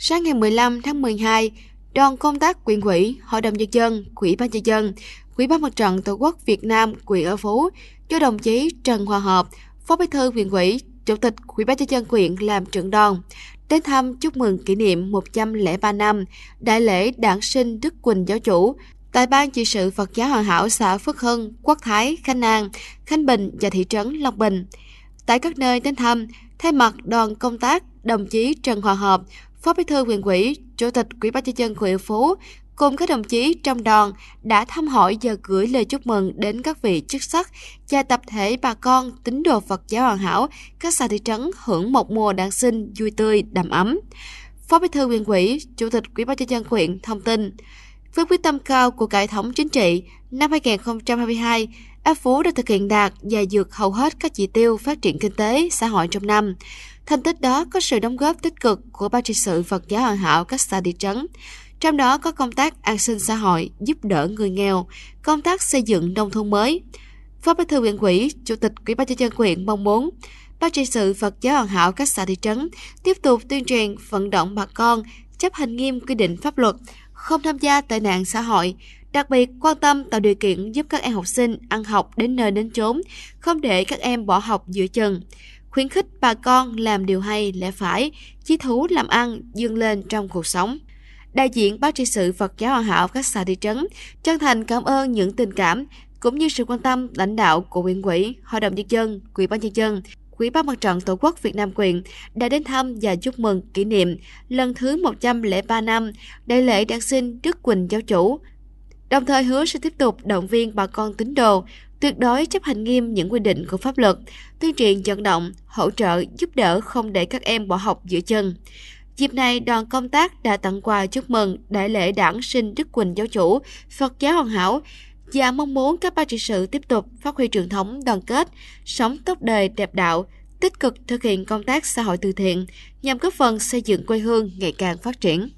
Sáng ngày 15 tháng 12, đoàn công tác quyền quỹ, Hội đồng Nhân dân, Quỹ ban Nhân dân, Quỹ ban Mặt trận Tổ quốc Việt Nam quyền ở Phú do đồng chí Trần Hòa Hợp, Phó Bí thư quyền quỹ, Chủ tịch Quỹ ban Nhân dân quyện làm trưởng đoàn, đến thăm chúc mừng kỷ niệm 103 năm Đại lễ Đảng sinh Đức Quỳnh Giáo chủ tại Ban trị sự Phật giáo Hoàn hảo xã Phước Hưng, Quốc Thái, Khánh An, Khánh Bình và thị trấn Long Bình. Tại các nơi đến thăm, thay mặt đoàn công tác, đồng chí Trần Hòa Hợp, Phó Bí thư huyện ủy, Chủ tịch Ủy ban nhân dân huyện Phú cùng các đồng chí trong đoàn đã thăm hỏi và gửi lời chúc mừng đến các vị chức sắc và tập thể bà con tín đồ Phật giáo hoàn hảo các xã thị trấn hưởng một mùa đản sinh vui tươi đầm ấm. Phó Bí thư huyện ủy, Chủ tịch Ủy ban nhân dân huyện thông tin với quyết tâm cao của cải thống chính trị, năm 2022, Phú đã thực hiện đạt và vượt hầu hết các chỉ tiêu phát triển kinh tế, xã hội trong năm. Thành tích đó có sự đóng góp tích cực của Ban trị sự Phật giáo Hoàn hảo các xã thị trấn, trong đó có công tác an sinh xã hội, giúp đỡ người nghèo, công tác xây dựng nông thôn mới. Phó Bí thư huyện ủy, Chủ tịch Ủy ban nhân dân huyện mong muốn Ban trị sự Phật giáo Hoàn hảo các xã thị trấn tiếp tục tuyên truyền, vận động bà con chấp hành nghiêm quy định pháp luật, không tham gia tệ nạn xã hội, đặc biệt quan tâm tạo điều kiện giúp các em học sinh ăn học đến nơi đến chốn, không để các em bỏ học giữa chừng khuyến khích bà con làm điều hay lẽ phải, chí thú làm ăn dương lên trong cuộc sống. Đại diện Bác trị sự Phật giáo Hòa Hảo các xã thị trấn chân thành cảm ơn những tình cảm cũng như sự quan tâm lãnh đạo của huyện quỹ hội đồng nhân dân, quỹ ban nhân dân, quỹ ban mặt trận tổ quốc Việt Nam quyền đã đến thăm và chúc mừng kỷ niệm lần thứ 103 năm đại lễ đăng sinh Đức Quỳnh Giáo chủ, đồng thời hứa sẽ tiếp tục động viên bà con tín đồ tuyệt đối chấp hành nghiêm những quy định của pháp luật, tuyên truyền vận động, hỗ trợ, giúp đỡ không để các em bỏ học giữa chân. Dịp này, đoàn công tác đã tặng quà chúc mừng đại lễ đảng sinh Đức Quỳnh Giáo chủ, Phật giáo hoàn hảo, và mong muốn các ba trị sự tiếp tục phát huy truyền thống đoàn kết, sống tốt đời đẹp đạo, tích cực thực hiện công tác xã hội từ thiện nhằm góp phần xây dựng quê hương ngày càng phát triển.